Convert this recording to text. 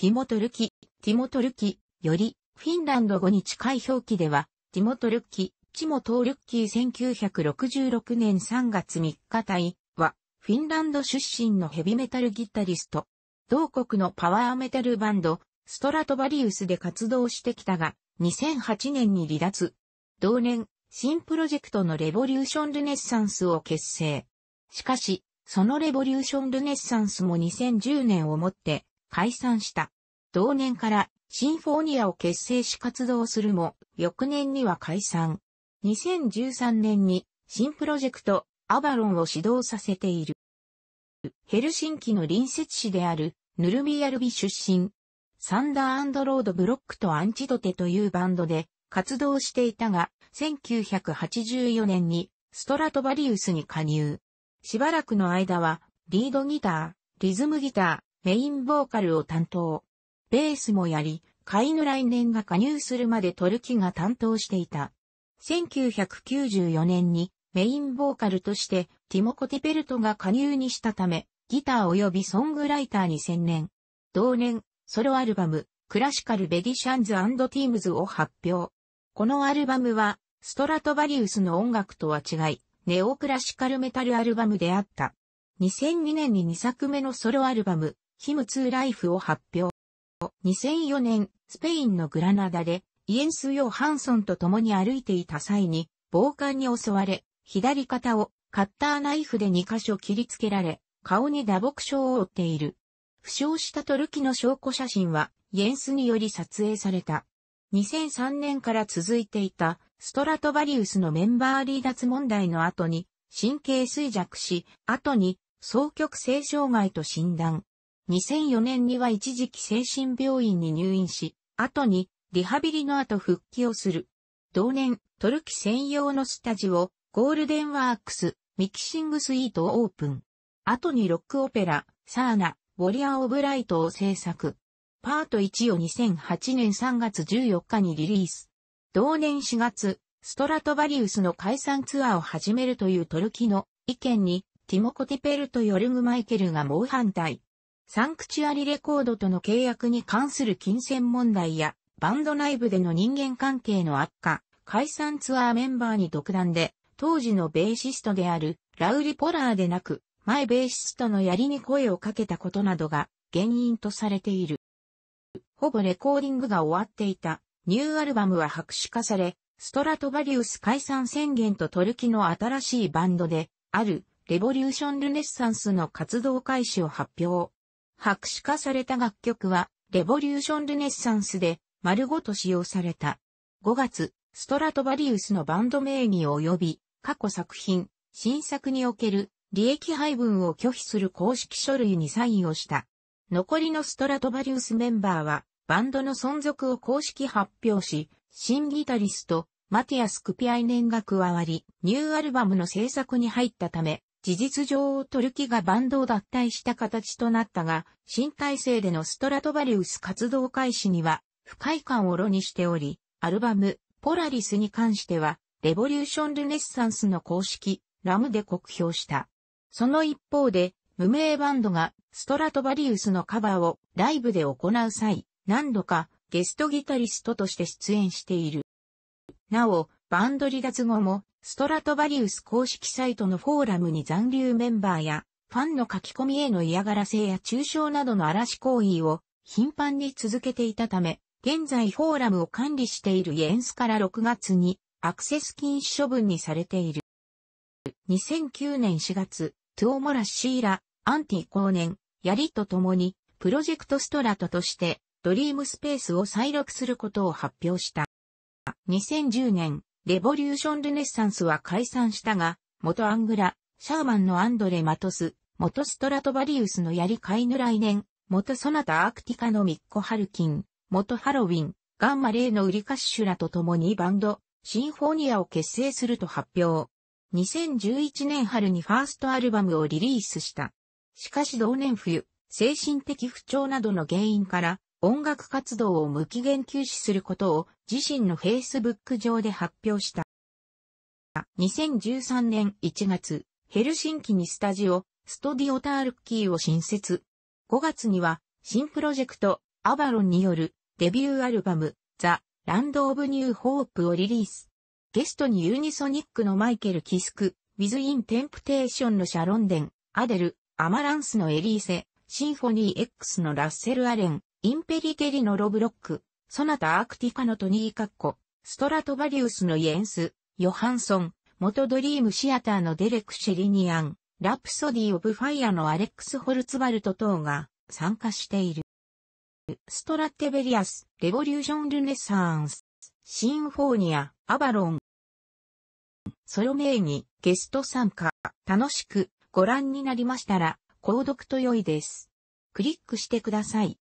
ティモトルキ、ティモトルキ、より、フィンランド語に近い表記では、ティモトルキ、チモトールッキー1966年3月3日隊は、フィンランド出身のヘビメタルギタリスト。同国のパワーメタルバンド、ストラトバリウスで活動してきたが、2008年に離脱。同年、新プロジェクトのレボリューションルネッサンスを結成。しかし、そのレボリューションルネッサンスも2010年をもって解散した。同年からシンフォーニアを結成し活動するも、翌年には解散。2013年に新プロジェクトアバロンを始動させている。ヘルシンキの隣接市であるヌルミヤルビ出身。サンダーロードブロックとアンチドテというバンドで活動していたが、1984年にストラトバリウスに加入。しばらくの間はリードギター、リズムギター、メインボーカルを担当。ベースもやり、カイヌ来年が加入するまでトルキが担当していた。1994年にメインボーカルとしてティモコ・ティペルトが加入にしたため、ギター及びソングライターに専念。同年、ソロアルバム、クラシカル・ベディシャンズ・ティームズを発表。このアルバムは、ストラトバリウスの音楽とは違い、ネオクラシカルメタルアルバムであった。2002年に2作目のソロアルバム、ヒムツーライフを発表。2004年、スペインのグラナダで、イエンス・ヨーハンソンと共に歩いていた際に、暴漢に襲われ、左肩をカッターナイフで2箇所切りつけられ、顔に打撲傷を負っている。負傷したトルキの証拠写真は、イエンスにより撮影された。2003年から続いていた、ストラトバリウスのメンバー離脱問題の後に、神経衰弱し、後に、双極性障害と診断。2004年には一時期精神病院に入院し、後にリハビリの後復帰をする。同年、トルキ専用のスタジオ、ゴールデンワークス、ミキシングスイートをオープン。後にロックオペラ、サーナ、ウォリアー・オブ・ライトを制作。パート1を2008年3月14日にリリース。同年4月、ストラトバリウスの解散ツアーを始めるというトルキの意見に、ティモコ・ティペルとヨルグ・マイケルが猛反対。サンクチュアリレコードとの契約に関する金銭問題や、バンド内部での人間関係の悪化、解散ツアーメンバーに独断で、当時のベーシストである、ラウリ・ポラーでなく、前ベーシストの槍に声をかけたことなどが原因とされている。ほぼレコーディングが終わっていた、ニューアルバムは白紙化され、ストラトバリウス解散宣言とトルキの新しいバンドで、ある、レボリューション・ルネッサンスの活動開始を発表。白紙化された楽曲は、レボリューションルネッサンスで丸ごと使用された。5月、ストラトバリウスのバンド名義及び過去作品、新作における利益配分を拒否する公式書類にサインをした。残りのストラトバリウスメンバーは、バンドの存続を公式発表し、新ギタリスト、マティアス・クピアイネンが加わり、ニューアルバムの制作に入ったため、事実上トルキがバンドを脱退した形となったが、新体制でのストラトバリウス活動開始には不快感を露にしており、アルバム、ポラリスに関しては、レボリューションルネッサンスの公式、ラムで酷評した。その一方で、無名バンドがストラトバリウスのカバーをライブで行う際、何度かゲストギタリストとして出演している。なお、バンド離脱後もストラトバリウス公式サイトのフォーラムに残留メンバーや、ファンの書き込みへの嫌がらせや中傷などの嵐行為を頻繁に続けていたため、現在フォーラムを管理しているイエンスから6月にアクセス禁止処分にされている。2009年4月、トゥオモラ・シーラ、アンティ後年、ヤリととに、プロジェクトストラトとして、ドリームスペースを再録することを発表した。2010年、レボリューション・ルネッサンスは解散したが、元アングラ、シャーマンのアンドレ・マトス、元ストラトバリウスのやり飼いぬ来年、元ソナタ・アークティカのミッコ・ハルキン、元ハロウィン、ガンマ・レイのウリカッシュらと共にバンド、シンフォニアを結成すると発表。2011年春にファーストアルバムをリリースした。しかし同年冬、精神的不調などの原因から音楽活動を無期限休止することを自身のフェイスブック上で発表した。2013年1月、ヘルシンキにスタジオ、ストディオタールッキーを新設。5月には、新プロジェクト、アバロンによるデビューアルバム、ザ・ランド・オブ・ニュー・ホープをリリース。ゲストにユニソニックのマイケル・キスク、ウィズ・イン・テンプテーションのシャロンデン、アデル、アマランスのエリーセ、シンフォニー X のラッセル・アレン、インペリテリのロブロック、ソナタ・アクティカのトニー・カッコ、ストラトバリウスのイエンス、ヨハンソン、元ドリームシアターのデレク・シェリニアン、ラプソディ・オブ・ファイアのアレックス・ホルツバルト等が参加している。ストラテベリアス、レボリューション・ルネサンス、シンフォーニア、アバロン。ソロ名にゲスト参加、楽しくご覧になりましたら、購読と良いです。クリックしてください。